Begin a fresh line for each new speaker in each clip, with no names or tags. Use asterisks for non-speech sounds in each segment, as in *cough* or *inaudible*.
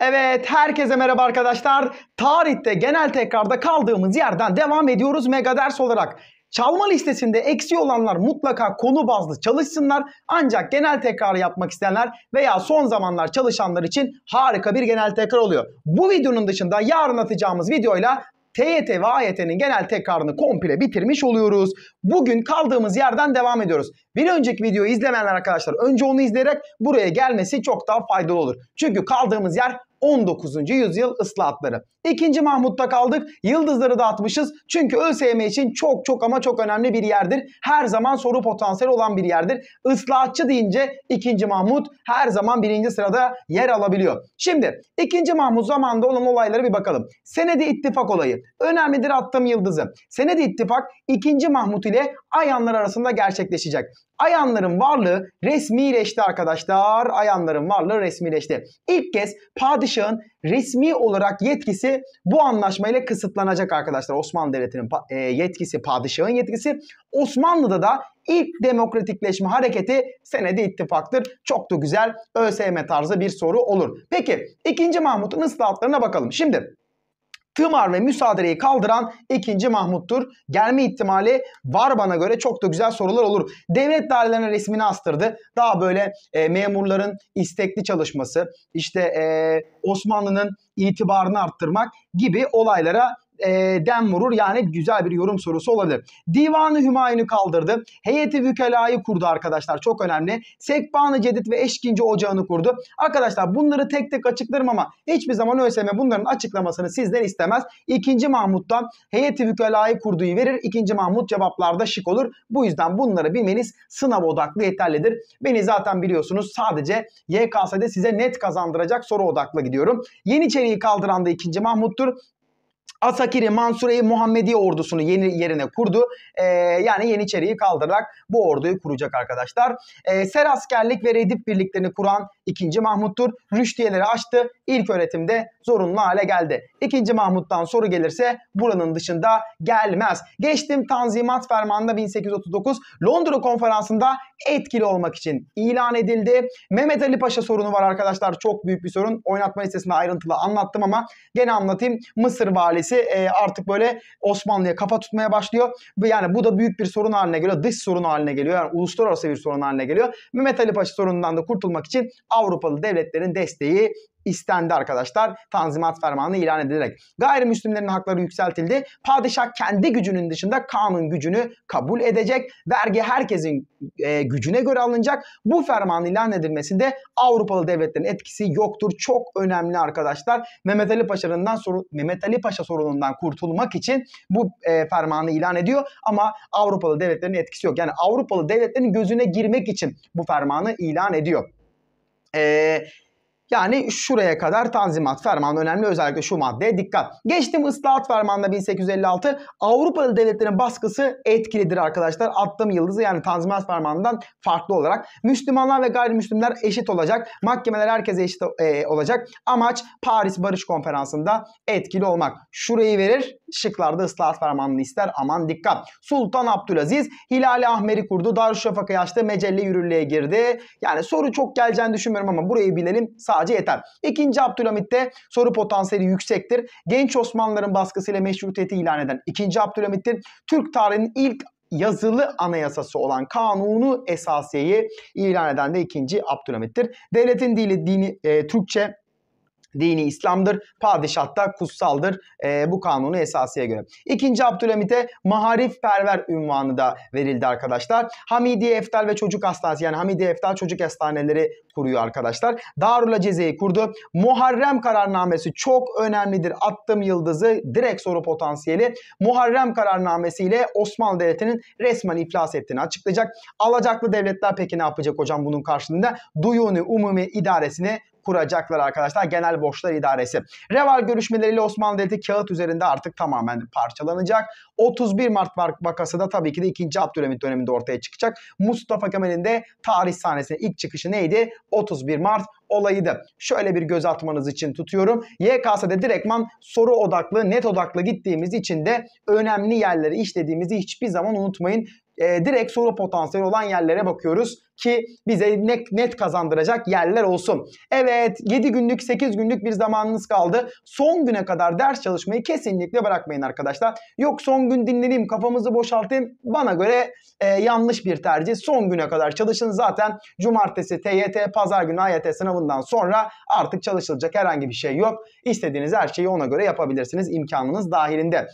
Evet herkese merhaba arkadaşlar. Tarihte genel tekrarda kaldığımız yerden devam ediyoruz mega ders olarak. Çalma listesinde eksi olanlar mutlaka konu bazlı çalışsınlar. Ancak genel tekrar yapmak isteyenler veya son zamanlar çalışanlar için harika bir genel tekrar oluyor. Bu videonun dışında yarın atacağımız videoyla TYT ve AYT'nin genel tekrarını komple bitirmiş oluyoruz. Bugün kaldığımız yerden devam ediyoruz. Bir önceki videoyu izlemeyenler arkadaşlar önce onu izleyerek buraya gelmesi çok daha faydalı olur. Çünkü kaldığımız yer 19. yüzyıl ıslahatları. İkinci Mahmut'ta kaldık. Yıldızları da atmışız Çünkü ÖSYM için çok çok ama çok önemli bir yerdir. Her zaman soru potansiyeli olan bir yerdir. Islahatçı deyince ikinci Mahmut her zaman birinci sırada yer alabiliyor. Şimdi ikinci Mahmut zamanında olan olaylara bir bakalım. Senedi ittifak olayı. Önemlidir attığım yıldızı. Senedi ittifak ikinci Mahmut ile Ayanlar arasında gerçekleşecek. Ayanların varlığı resmileşti arkadaşlar. Ayanların varlığı resmileşti. İlk kez padişah Başak'ın resmi olarak yetkisi bu anlaşmayla kısıtlanacak arkadaşlar. Osmanlı Devleti'nin e, yetkisi, padişahın yetkisi. Osmanlı'da da ilk demokratikleşme hareketi senede ittifaktır. Çok da güzel ÖSYM tarzı bir soru olur. Peki 2. Mahmut'un ıslahatlarına bakalım. Şimdi tımar ve müsaadereyi kaldıran ikinci Mahmut'tur. Gelme ihtimali var bana göre çok da güzel sorular olur. Devlet dairelerine resmini astırdı. Daha böyle e, memurların istekli çalışması, işte e, Osmanlı'nın itibarını arttırmak gibi olaylara e, dem vurur. Yani güzel bir yorum sorusu olabilir. Divanı Hümayun'u kaldırdı. Heyeti Vükela'yı kurdu arkadaşlar. Çok önemli. Sekbanı Cedid ve Eşkinci Ocağı'nı kurdu. Arkadaşlar bunları tek tek açıklarım ama hiçbir zaman ÖSYM bunların açıklamasını sizden istemez. İkinci Mahmut'tan heyeti Vükela'yı kurduğu verir. İkinci Mahmut cevaplarda şık olur. Bu yüzden bunları bilmeniz sınav odaklı yeterlidir. Beni zaten biliyorsunuz sadece YKS'de size net kazandıracak soru odaklı gidiyorum. Yeniçeri'yi kaldıran da ikinci Mahmut'tur. Asakiri Mansure'yi Muhammedi ordusunu yeni yerine kurdu. E, yani Yeniçeri'yi kaldırarak bu orduyu kuracak arkadaşlar. E, ser askerlik ve redip birliklerini kuran 2. Mahmut'tur. Rüştiyeleri açtı. İlk öğretimde zorunlu hale geldi. 2. Mahmut'tan soru gelirse buranın dışında gelmez. Geçtim Tanzimat Fermanı'nda 1839 Londra Konferansı'nda etkili olmak için ilan edildi. Mehmet Ali Paşa sorunu var arkadaşlar. Çok büyük bir sorun. Oynatma listesinde ayrıntılı anlattım ama gene anlatayım. Mısır valisi sermayesi e, artık böyle Osmanlı'ya kafa tutmaya başlıyor. Yani bu da büyük bir sorun haline geliyor. Dış sorun haline geliyor. Yani uluslararası bir sorun haline geliyor. Mehmet Ali Paşa sorunundan da kurtulmak için Avrupalı devletlerin desteği istendi arkadaşlar. Tanzimat fermanı ilan edilerek. Gayrimüslimlerin hakları yükseltildi. Padişah kendi gücünün dışında kanun gücünü kabul edecek. Vergi herkesin e, gücüne göre alınacak. Bu fermanın ilan edilmesinde Avrupalı devletlerin etkisi yoktur. Çok önemli arkadaşlar. Mehmet Ali Paşa'dan soru Mehmet Ali Paşa sorunundan kurtulmak için bu e, fermanı ilan ediyor ama Avrupalı devletlerin etkisi yok. Yani Avrupalı devletlerin gözüne girmek için bu fermanı ilan ediyor. Eee yani şuraya kadar Tanzimat Fermanı önemli özellikle şu maddeye dikkat. Geçtim ıslahat Fermanında 1856 Avrupalı devletlerin baskısı etkilidir arkadaşlar. attım yıldızı yani Tanzimat Fermanı'ndan farklı olarak. Müslümanlar ve gayrimüslimler eşit olacak. Mahkemeler herkese eşit e, olacak. Amaç Paris Barış Konferansı'nda etkili olmak. Şurayı verir Şıklarda ıslahat fermanını ister. Aman dikkat. Sultan Abdülaziz Hilali Ahmeri kurdu. Darüşşafaka'yı yaşta Mecelle yürürlüğe girdi. Yani soru çok geleceğini düşünmüyorum ama burayı bilelim. Sadece yeter. İkinci Abdülhamit'te soru potansiyeli yüksektir. Genç Osmanlıların baskısıyla meşrutiyeti ilan eden ikinci Abdülhamit'tir. Türk tarihinin ilk yazılı anayasası olan Kanunu Esasiye'yi ilan eden de ikinci Abdülhamit'tir. Devletin dili dini e, Türkçe dini İslam'dır. Padişah da kutsaldır e, bu kanunu esasıya göre. İkinci Abdülhamit'e maharif perver ünvanı da verildi arkadaşlar. Hamidiye Eftal ve Çocuk Hastanesi yani Hamidiye Eftal Çocuk Hastaneleri kuruyor arkadaşlar. Darula Ceze'yi kurdu. Muharrem kararnamesi çok önemlidir. Attım yıldızı direkt soru potansiyeli. Muharrem kararnamesiyle Osmanlı Devleti'nin resmen iflas ettiğini açıklayacak. Alacaklı devletler peki ne yapacak hocam bunun karşılığında? Duyuni Umumi idaresini kuracaklar arkadaşlar genel borçlar idaresi. Reval görüşmeleriyle Osmanlı Devleti kağıt üzerinde artık tamamen parçalanacak. 31 Mart vakası da tabii ki de 2. Abdülhamit döneminde ortaya çıkacak. Mustafa Kemal'in de tarih sahnesine ilk çıkışı neydi? 31 Mart olayıydı. şöyle bir göz atmanız için tutuyorum. YKS'de direktman soru odaklı, net odaklı gittiğimiz için de önemli yerleri işlediğimizi hiçbir zaman unutmayın e, direkt soru potansiyeli olan yerlere bakıyoruz ki bize net, net kazandıracak yerler olsun. Evet 7 günlük 8 günlük bir zamanınız kaldı. Son güne kadar ders çalışmayı kesinlikle bırakmayın arkadaşlar. Yok son gün dinleneyim kafamızı boşaltayım bana göre e, yanlış bir tercih. Son güne kadar çalışın zaten cumartesi TYT pazar günü AYT sınavından sonra artık çalışılacak herhangi bir şey yok. İstediğiniz her şeyi ona göre yapabilirsiniz imkanınız dahilinde.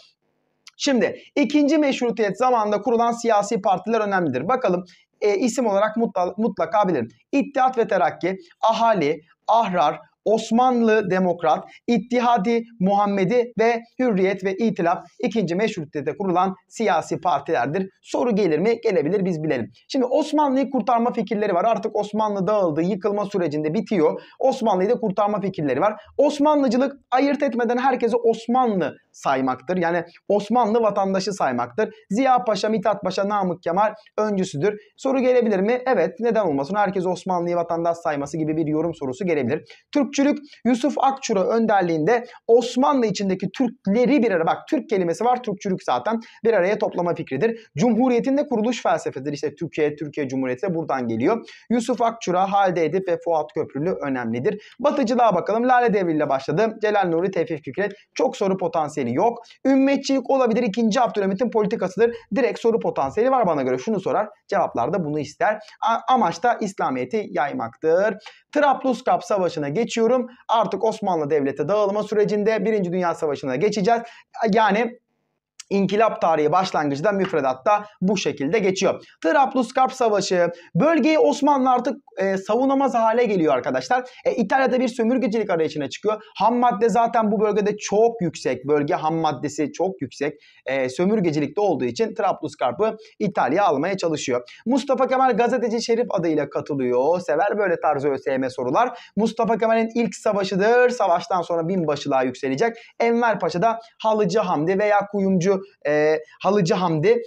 Şimdi ikinci meşrutiyet zamanında kurulan siyasi partiler önemlidir. Bakalım e, isim olarak mutla, mutlaka bilirim. İttihat ve Terakki, Ahali, Ahrar, Osmanlı Demokrat, İttihadi, Muhammedi ve Hürriyet ve İtilaf ikinci meşrutiyete kurulan siyasi partilerdir. Soru gelir mi? Gelebilir biz bilelim. Şimdi Osmanlı'yı kurtarma fikirleri var. Artık Osmanlı dağıldı, yıkılma sürecinde bitiyor. Osmanlı'yı da kurtarma fikirleri var. Osmanlıcılık ayırt etmeden herkese Osmanlı saymaktır. Yani Osmanlı vatandaşı saymaktır. Ziya Paşa, Mithat Paşa, Namık Kemal öncüsüdür. Soru gelebilir mi? Evet neden olmasın? Herkes Osmanlı'yı vatandaş sayması gibi bir yorum sorusu gelebilir. Türkçülük Yusuf Akçura önderliğinde Osmanlı içindeki Türkleri bir araya bak Türk kelimesi var Türkçülük zaten bir araya toplama fikridir. Cumhuriyetin de kuruluş felsefesidir. İşte Türkiye, Türkiye Cumhuriyeti de buradan geliyor. Yusuf Akçura, Halide Edip ve Fuat Köprülü önemlidir. Batıcılığa bakalım. Lale Devri ile başladı. Celal Nuri, Tevfik Fikret çok soru potansiyeli potansiyeli yok. Ümmetçilik olabilir. ikinci Abdülhamit'in politikasıdır. Direkt soru potansiyeli var bana göre. Şunu sorar. Cevaplarda bunu ister. A- amaç da İslamiyet'i yaymaktır. Trabluskap Savaşı'na geçiyorum. Artık Osmanlı Devleti dağılma sürecinde Birinci Dünya Savaşı'na geçeceğiz. Yani İnkılap tarihi başlangıcı da müfredatta bu şekilde geçiyor. Trablusgarp Savaşı bölgeyi Osmanlı artık e, savunamaz hale geliyor arkadaşlar. E, İtalya'da bir sömürgecilik arayışına çıkıyor. Ham madde zaten bu bölgede çok yüksek. Bölge ham maddesi çok yüksek. E, sömürgecilikte olduğu için Trablusgarp'ı İtalya almaya çalışıyor. Mustafa Kemal gazeteci Şerif adıyla katılıyor. Sever böyle tarz ÖSYM sorular. Mustafa Kemal'in ilk savaşıdır. Savaştan sonra binbaşılığa yükselecek. Enver Paşa da Halıcı Hamdi veya Kuyumcu e, Halıcı Hamdi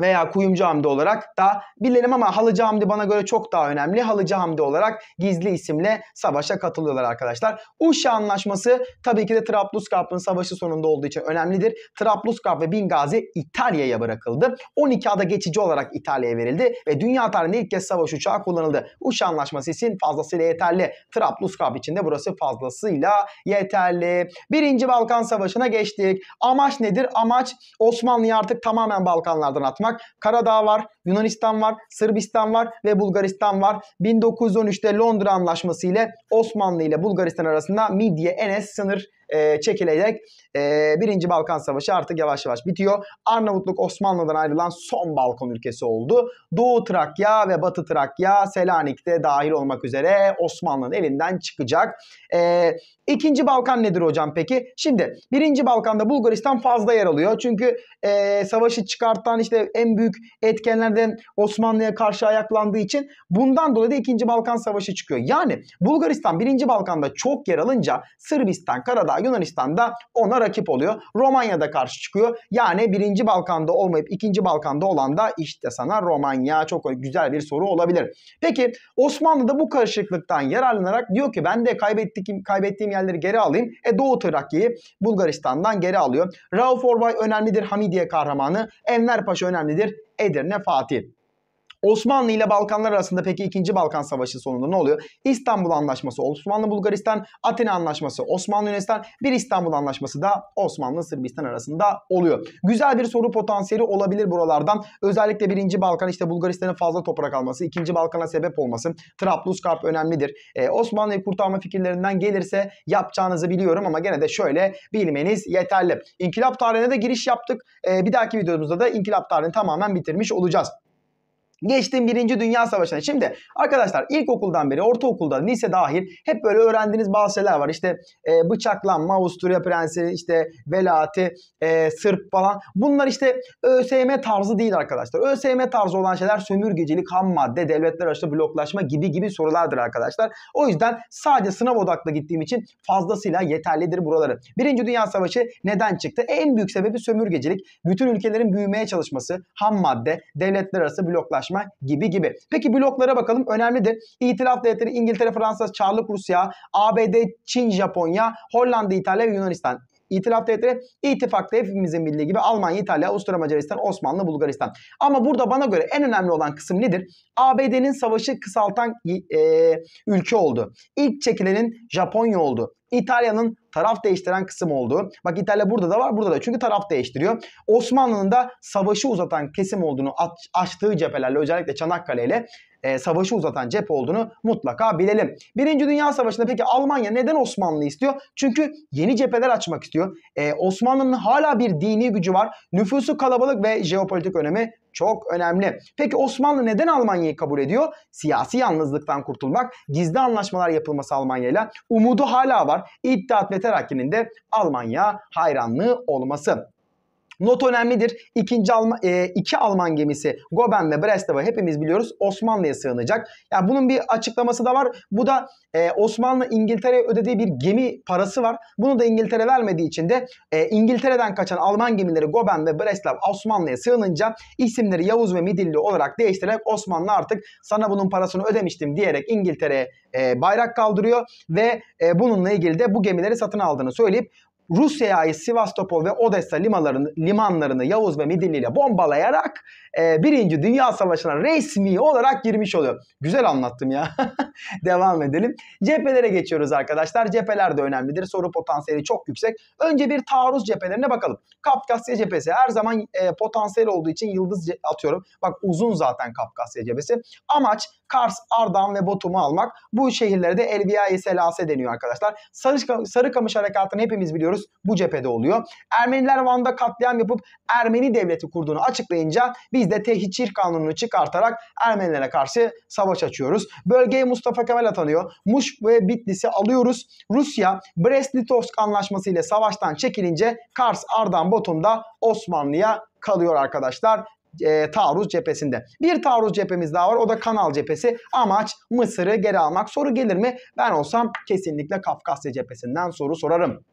veya Kuyumcu Hamdi olarak da bilirim ama Halıcı Hamdi bana göre çok daha önemli. Halıcı Hamdi olarak gizli isimle savaşa katılıyorlar arkadaşlar. Uşa Anlaşması tabii ki de Trablusgarp'ın savaşı sonunda olduğu için önemlidir. Trablusgarp ve Bingazi İtalya'ya bırakıldı. 12 ada geçici olarak İtalya'ya verildi ve dünya tarihinde ilk kez savaş uçağı kullanıldı. Uşa Anlaşması için fazlasıyla yeterli. Trablusgarp için de burası fazlasıyla yeterli. Birinci Balkan Savaşı'na geçtik. Amaç nedir? Amaç Osmanlı'yı artık tamamen Balkanlardan atmak. Irmak, Karadağ var, Yunanistan var, Sırbistan var ve Bulgaristan var. 1913'te Londra Anlaşması ile Osmanlı ile Bulgaristan arasında Midye Enes sınır e, çekilerek e, Birinci Balkan Savaşı artık yavaş yavaş bitiyor. Arnavutluk Osmanlı'dan ayrılan son Balkan ülkesi oldu. Doğu Trakya ve Batı Trakya Selanik'te dahil olmak üzere Osmanlı'nın elinden çıkacak. E, ikinci Balkan nedir hocam peki? Şimdi Birinci Balkan'da Bulgaristan fazla yer alıyor. Çünkü e, savaşı çıkartan işte en büyük etkenlerden Osmanlı'ya karşı ayaklandığı için bundan dolayı da ikinci Balkan Savaşı çıkıyor. Yani Bulgaristan Birinci Balkan'da çok yer alınca Sırbistan, Karadağ, Yunanistan'da ona rakip oluyor. Romanya'da karşı çıkıyor. Yani birinci Balkan'da olmayıp ikinci Balkan'da olan da işte sana Romanya çok güzel bir soru olabilir. Peki Osmanlı da bu karışıklıktan yararlanarak diyor ki ben de kaybettiğim, kaybettiğim yerleri geri alayım. E Doğu Trakya'yı Bulgaristan'dan geri alıyor. Rauf Orbay önemlidir Hamidiye kahramanı. Enver Paşa önemlidir. Edirne Fatih. Osmanlı ile Balkanlar arasında peki 2. Balkan Savaşı sonunda ne oluyor? İstanbul Anlaşması Osmanlı Bulgaristan, Atina Anlaşması Osmanlı Yunanistan, bir İstanbul Anlaşması da Osmanlı Sırbistan arasında oluyor. Güzel bir soru potansiyeli olabilir buralardan. Özellikle 1. Balkan işte Bulgaristan'ın fazla toprak alması, 2. Balkan'a sebep olması, Trabluskarp önemlidir. Ee, Osmanlı'yı kurtarma fikirlerinden gelirse yapacağınızı biliyorum ama gene de şöyle bilmeniz yeterli. İnkılap tarihine de giriş yaptık. Ee, bir dahaki videomuzda da inkılap tarihini tamamen bitirmiş olacağız. Geçtim birinci Dünya Savaşı'na. Şimdi arkadaşlar ilkokuldan beri, ortaokulda, lise dahil hep böyle öğrendiğiniz bazı şeyler var. İşte e, bıçaklanma, Avusturya prensi, işte velati, e, Sırp falan. Bunlar işte ÖSYM tarzı değil arkadaşlar. ÖSYM tarzı olan şeyler sömürgecilik, ham madde, devletler arası bloklaşma gibi gibi sorulardır arkadaşlar. O yüzden sadece sınav odaklı gittiğim için fazlasıyla yeterlidir buraları. Birinci Dünya Savaşı neden çıktı? En büyük sebebi sömürgecilik. Bütün ülkelerin büyümeye çalışması, ham madde, devletler arası bloklaşma yardımlaşma gibi gibi. Peki bloklara bakalım önemlidir. İtilaf devletleri İngiltere, Fransa, Çarlık Rusya, ABD, Çin, Japonya, Hollanda, İtalya ve Yunanistan. İtilaf devletleri ittifakta hepimizin bildiği gibi Almanya, İtalya, Avusturya, Macaristan, Osmanlı, Bulgaristan. Ama burada bana göre en önemli olan kısım nedir? ABD'nin savaşı kısaltan e, ülke oldu. İlk çekilenin Japonya oldu. İtalya'nın taraf değiştiren kısım olduğu. Bak İtalya burada da var burada da çünkü taraf değiştiriyor. Osmanlı'nın da savaşı uzatan kesim olduğunu açtığı cephelerle özellikle Çanakkale ile e, savaşı uzatan cep olduğunu mutlaka bilelim. Birinci Dünya Savaşı'nda peki Almanya neden Osmanlı istiyor? Çünkü yeni cepheler açmak istiyor. E, Osmanlı'nın hala bir dini gücü var. Nüfusu kalabalık ve jeopolitik önemi çok önemli. Peki Osmanlı neden Almanya'yı kabul ediyor? Siyasi yalnızlıktan kurtulmak, gizli anlaşmalar yapılması Almanya'yla. Umudu hala var. İttihat ve Terakki'nin de Almanya hayranlığı olması. Not önemlidir. İkinci Alman, e, iki Alman gemisi Goben ve Brestov'a hepimiz biliyoruz Osmanlı'ya sığınacak. Ya yani bunun bir açıklaması da var. Bu da e, Osmanlı İngiltere'ye ödediği bir gemi parası var. Bunu da İngiltere vermediği için de e, İngiltere'den kaçan Alman gemileri Goben ve Breslav Osmanlı'ya sığınınca isimleri Yavuz ve Midilli olarak değiştirerek Osmanlı artık sana bunun parasını ödemiştim diyerek İngiltere'ye e, bayrak kaldırıyor ve e, bununla ilgili de bu gemileri satın aldığını söyleyip Rusya'ya ait Sivastopol ve Odessa limalarını, limanlarını Yavuz ve Midilli ile bombalayarak e, Birinci Dünya Savaşı'na resmi olarak girmiş oluyor. Güzel anlattım ya. *laughs* Devam edelim. Cephelere geçiyoruz arkadaşlar. Cepheler de önemlidir. Soru potansiyeli çok yüksek. Önce bir taarruz cephelerine bakalım. Kafkasya cephesi her zaman e, potansiyel olduğu için yıldız atıyorum. Bak uzun zaten Kafkasya cephesi. Amaç Kars, Ardahan ve Batum'u almak. Bu şehirlerde de Selase deniyor arkadaşlar. Sarı, Sarıkamış Harekatı'nı hepimiz biliyoruz görüyoruz. Bu cephede oluyor. Ermeniler Van'da katliam yapıp Ermeni devleti kurduğunu açıklayınca biz de tehcir kanununu çıkartarak Ermenilere karşı savaş açıyoruz. Bölgeye Mustafa Kemal atanıyor. Muş ve Bitlis'i alıyoruz. Rusya Brest-Litovsk anlaşması ile savaştan çekilince Kars, Ardahan, Botun'da Osmanlı'ya kalıyor arkadaşlar e, taarruz cephesinde. Bir taarruz cephemiz daha var o da Kanal cephesi. Amaç Mısır'ı geri almak. Soru gelir mi? Ben olsam kesinlikle Kafkasya cephesinden soru sorarım.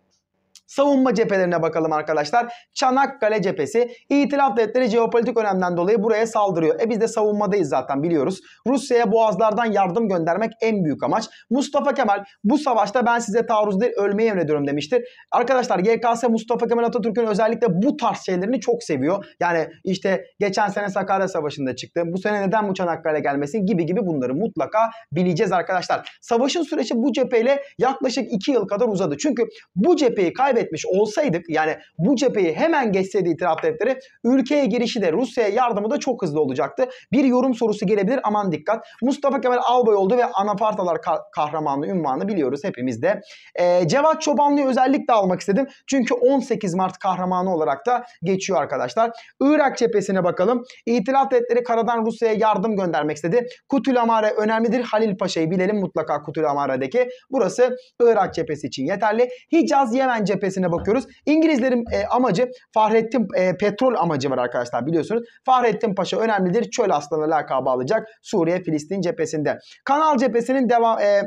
Savunma cephelerine bakalım arkadaşlar. Çanakkale cephesi itilaf devletleri jeopolitik önemden dolayı buraya saldırıyor. E biz de savunmadayız zaten biliyoruz. Rusya'ya boğazlardan yardım göndermek en büyük amaç. Mustafa Kemal bu savaşta ben size taarruz değil ölmeye emrediyorum demiştir. Arkadaşlar GKS Mustafa Kemal Atatürk'ün özellikle bu tarz şeylerini çok seviyor. Yani işte geçen sene Sakarya Savaşı'nda çıktı. Bu sene neden bu Çanakkale gelmesin gibi gibi bunları mutlaka bileceğiz arkadaşlar. Savaşın süreci bu cepheyle yaklaşık 2 yıl kadar uzadı. Çünkü bu cepheyi kaybettiğinde kaybetmiş olsaydık yani bu cepheyi hemen geçseydi itiraf defteri ülkeye girişi de Rusya'ya yardımı da çok hızlı olacaktı. Bir yorum sorusu gelebilir aman dikkat. Mustafa Kemal Albay oldu ve Anafartalar kahramanlığı ünvanı biliyoruz hepimiz de. Ee, Cevat Çobanlı'yı özellikle almak istedim. Çünkü 18 Mart kahramanı olarak da geçiyor arkadaşlar. Irak cephesine bakalım. İtilaf devletleri karadan Rusya'ya yardım göndermek istedi. Kutül Amare önemlidir. Halil Paşa'yı bilelim mutlaka Kutül Amare'deki. Burası Irak cephesi için yeterli. Hicaz Yemen cephesi cephesine bakıyoruz. İngilizlerin e, amacı Fahrettin e, petrol amacı var arkadaşlar biliyorsunuz. Fahrettin Paşa önemlidir. Çöl aslanı lakabı alacak Suriye Filistin cephesinde. Kanal cephesinin devam e,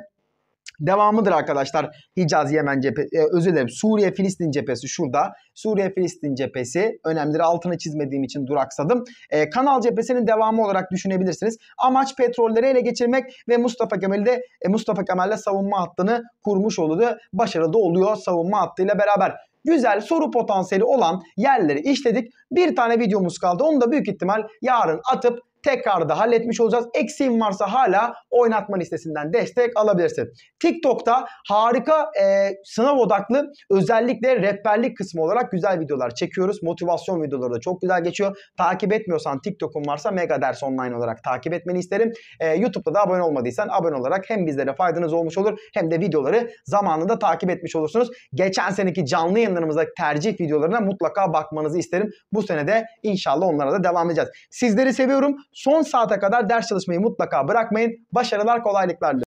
devamıdır arkadaşlar. Hicaz, Yemen cephesi, e, özür dilerim Suriye, Filistin cephesi şurada. Suriye, Filistin cephesi önemlidir. Altını çizmediğim için duraksadım. E, Kanal cephesinin devamı olarak düşünebilirsiniz. Amaç petrolleri ele geçirmek ve Mustafa Kemal'i de e, Mustafa Kemal'le savunma hattını kurmuş oluyor. Başarılı da oluyor savunma hattıyla beraber güzel soru potansiyeli olan yerleri işledik. Bir tane videomuz kaldı. Onu da büyük ihtimal yarın atıp tekrar da halletmiş olacağız. Eksiğin varsa hala oynatma listesinden destek alabilirsin. TikTok'ta harika e, sınav odaklı özellikle rehberlik kısmı olarak güzel videolar çekiyoruz. Motivasyon videoları da çok güzel geçiyor. Takip etmiyorsan TikTok'un varsa Mega Ders Online olarak takip etmeni isterim. E, YouTube'da da abone olmadıysan abone olarak hem bizlere faydanız olmuş olur hem de videoları zamanında takip etmiş olursunuz. Geçen seneki canlı yayınlarımızda tercih videolarına mutlaka bakmanızı isterim. Bu sene de inşallah onlara da devam edeceğiz. Sizleri seviyorum. Son saate kadar ders çalışmayı mutlaka bırakmayın. Başarılar, kolaylıklar